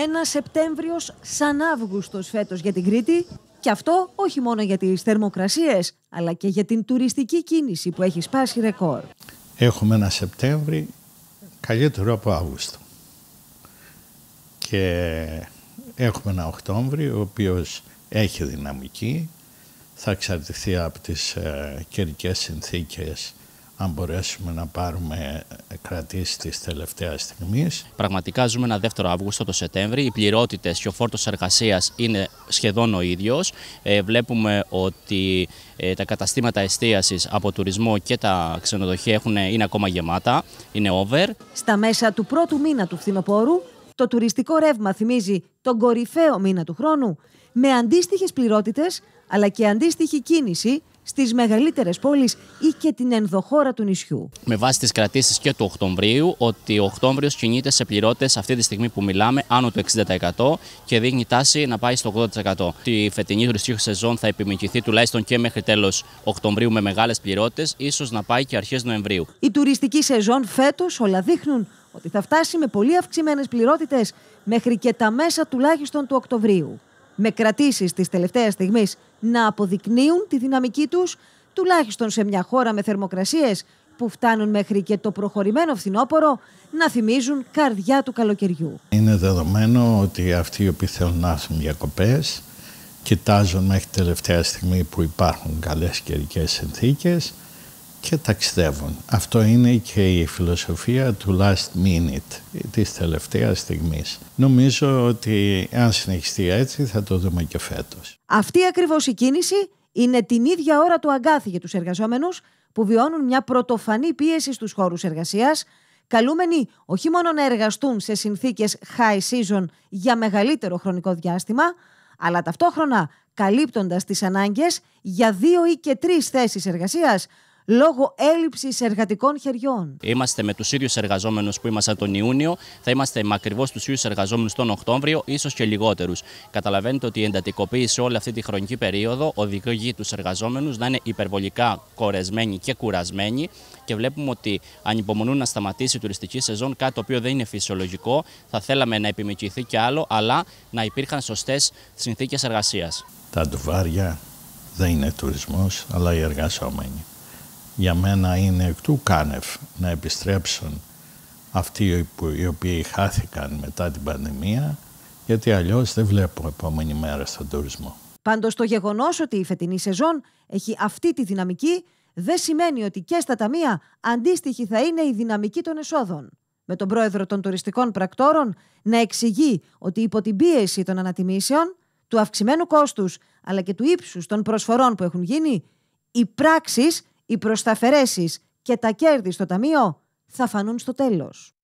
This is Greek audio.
Ένα Σεπτέμβριος σαν Αύγουστος φέτος για την Κρήτη. Και αυτό όχι μόνο για τις θερμοκρασίες, αλλά και για την τουριστική κίνηση που έχει σπάσει ρεκόρ. Έχουμε ένα Σεπτέμβριο καλύτερο από Αύγουστο. Και έχουμε ένα Οκτώβριο ο οποίος έχει δυναμική, θα εξαρτηθεί από τις καιρικέ ε, καιρικές συνθήκες αν μπορέσουμε να πάρουμε κρατήσεις της τελευταίας στιγμής. Πραγματικά ζούμε ένα δεύτερο Αύγουστο το Σεπτέμβρη. Οι πληρότητες και ο φόρτος εργασίας είναι σχεδόν ο ίδιος. Ε, βλέπουμε ότι ε, τα καταστήματα εστίασης από τουρισμό και τα ξενοδοχεία έχουν, ε, είναι ακόμα γεμάτα. Είναι over. Στα μέσα του πρώτου μήνα του φθινοπόρου, το τουριστικό ρεύμα θυμίζει τον κορυφαίο μήνα του χρόνου με αντίστοιχες πληρότητες αλλά και αντίστοιχη κίνηση στις μεγαλύτερες πόλεις ή και την ενδοχώρα του νησιού. Με βάση τις κρατήσεις και του Οκτωβρίου, ότι ο Οκτώβριος κινείται σε πληρώτες αυτή τη στιγμή που μιλάμε άνω του 60% και δείχνει τάση να πάει στο 80%. Τη φετινή τουριστική σεζόν θα επιμηκηθεί τουλάχιστον και μέχρι τέλος Οκτωβρίου με μεγάλες πληρώτες, ίσως να πάει και αρχές Νοεμβρίου. Η τουριστική σεζόν φέτος όλα δείχνουν ότι θα φτάσει με πολύ αυξημένες πληρότητες μέχρι και τα μέσα τουλάχιστον του Οκτωβρίου με κρατήσεις της τελευταίας στιγμής να αποδεικνύουν τη δυναμική τους, τουλάχιστον σε μια χώρα με θερμοκρασίες που φτάνουν μέχρι και το προχωρημένο φθινόπωρο να θυμίζουν καρδιά του καλοκαιριού. Είναι δεδομένο ότι αυτοί οι οποίοι θέλουν να έρθουν διακοπές κοιτάζουν μέχρι τελευταία στιγμή που υπάρχουν καλές καιρικές συνθήκες και ταξιδεύουν. Αυτό είναι και η φιλοσοφία του last minute, της τελευταίας στιγμής. Νομίζω ότι αν συνεχιστεί έτσι θα το δούμε και φέτος. Αυτή ακριβώς η κίνηση είναι την ίδια ώρα του αγκάθι για τους εργαζόμενους που βιώνουν μια πρωτοφανή πίεση στους χώρους εργασίας, καλούμενοι όχι μόνο να εργαστούν σε συνθήκες high season για μεγαλύτερο χρονικό διάστημα, αλλά ταυτόχρονα καλύπτοντας τις ανάγκες για δύο ή και τρεις θέσεις εργασίας λόγω έλλειψης εργατικών χεριών. Είμαστε με τους ίδιους εργαζόμενους που ήμασταν τον Ιούνιο, θα είμαστε με ακριβώς τους ίδιους εργαζόμενους τον Οκτώβριο, ίσως και λιγότερους. Καταλαβαίνετε ότι η εντατικοποίηση όλη αυτή τη χρονική περίοδο οδηγεί τους εργαζόμενους να είναι υπερβολικά κορεσμένοι και κουρασμένοι και βλέπουμε ότι ανυπομονούν να σταματήσει η τουριστική σεζόν, κάτι το οποίο δεν είναι φυσιολογικό. Θα θέλαμε να επιμηκυθεί κι άλλο, αλλά να υπήρχαν σωστές συνθήκες εργασίας. Τα ντουβάρια δεν είναι τουρισμός, αλλά οι εργασόμενοι για μένα είναι εκ του κάνευ να επιστρέψουν αυτοί οι οποίοι χάθηκαν μετά την πανδημία, γιατί αλλιώς δεν βλέπω επόμενη μέρα στον τουρισμό. Πάντως το γεγονός ότι η φετινή σεζόν έχει αυτή τη δυναμική δεν σημαίνει ότι και στα ταμεία αντίστοιχη θα είναι η δυναμική των εσόδων. Με τον πρόεδρο των τουριστικών πρακτόρων να εξηγεί ότι υπό την πίεση των ανατιμήσεων, του αυξημένου κόστους αλλά και του ύψους των προσφορών που έχουν γίνει, οι πράξεις οι προσταφερέσεις και τα κέρδη στο ταμείο θα φανούν στο τέλος.